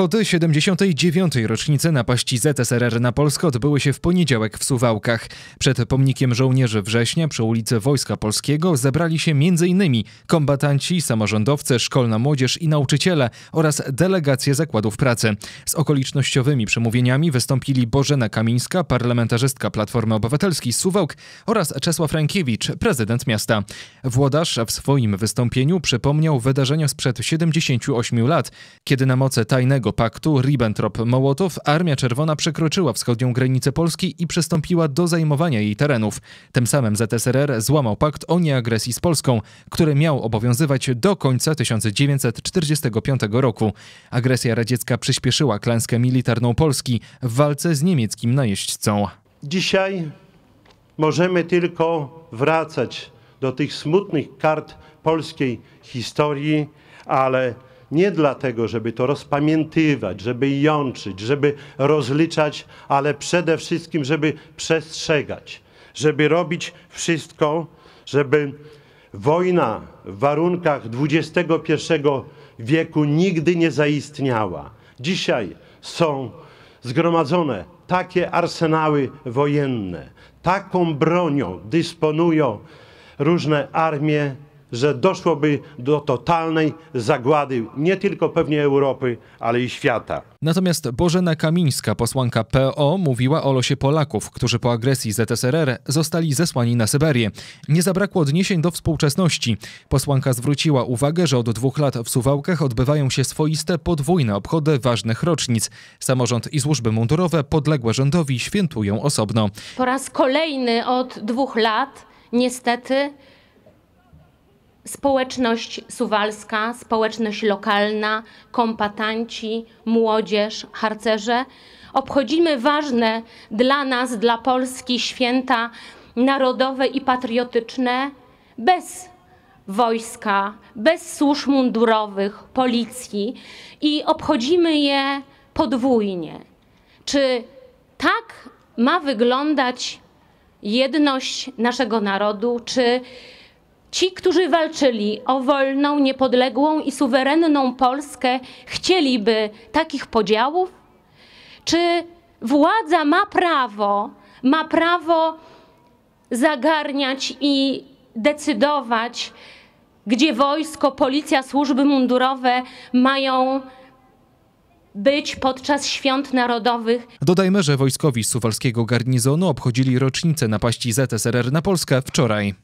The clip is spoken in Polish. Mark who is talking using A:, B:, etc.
A: Obchody 79. rocznicy napaści ZSRR na Polskę odbyły się w poniedziałek w Suwałkach. Przed pomnikiem żołnierzy września przy ulicy Wojska Polskiego zebrali się m.in. kombatanci, samorządowcy, szkolna młodzież i nauczyciele oraz delegacje zakładów pracy. Z okolicznościowymi przemówieniami wystąpili Bożena Kamińska, parlamentarzystka Platformy Obywatelskiej Suwałk oraz Czesław Frankiewicz, prezydent miasta. Włodarz w swoim wystąpieniu przypomniał wydarzenia sprzed 78 lat, kiedy na mocy tajnego Paktu Ribbentrop-Mołotow Armia Czerwona przekroczyła wschodnią granicę Polski i przystąpiła do zajmowania jej terenów. Tym samym ZSRR złamał pakt o nieagresji z Polską, który miał obowiązywać do końca 1945 roku. Agresja radziecka przyspieszyła klęskę militarną Polski w walce z niemieckim najeźdźcą.
B: Dzisiaj możemy tylko wracać do tych smutnych kart polskiej historii, ale nie dlatego, żeby to rozpamiętywać, żeby jączyć, żeby rozliczać, ale przede wszystkim, żeby przestrzegać, żeby robić wszystko, żeby wojna w warunkach XXI wieku nigdy nie zaistniała. Dzisiaj są zgromadzone takie arsenały wojenne, taką bronią dysponują różne armie że doszłoby do totalnej zagłady nie tylko pewnie Europy, ale i świata.
A: Natomiast Bożena Kamińska, posłanka PO, mówiła o losie Polaków, którzy po agresji ZSRR zostali zesłani na Syberię. Nie zabrakło odniesień do współczesności. Posłanka zwróciła uwagę, że od dwóch lat w Suwałkach odbywają się swoiste podwójne obchody ważnych rocznic. Samorząd i służby mundurowe podległe rządowi świętują osobno.
C: Po raz kolejny od dwóch lat niestety społeczność suwalska, społeczność lokalna, kompatanci, młodzież, harcerze. Obchodzimy ważne dla nas, dla Polski święta narodowe i patriotyczne bez wojska, bez służb mundurowych, policji i obchodzimy je podwójnie. Czy tak ma wyglądać jedność naszego narodu? Czy Ci, którzy walczyli o wolną, niepodległą i suwerenną Polskę, chcieliby takich podziałów? Czy władza ma prawo, ma prawo zagarniać i decydować, gdzie wojsko, policja, służby mundurowe mają być podczas świąt narodowych.
A: Dodajmy, że wojskowi suwalskiego garnizonu obchodzili rocznicę napaści ZSRR na Polskę wczoraj.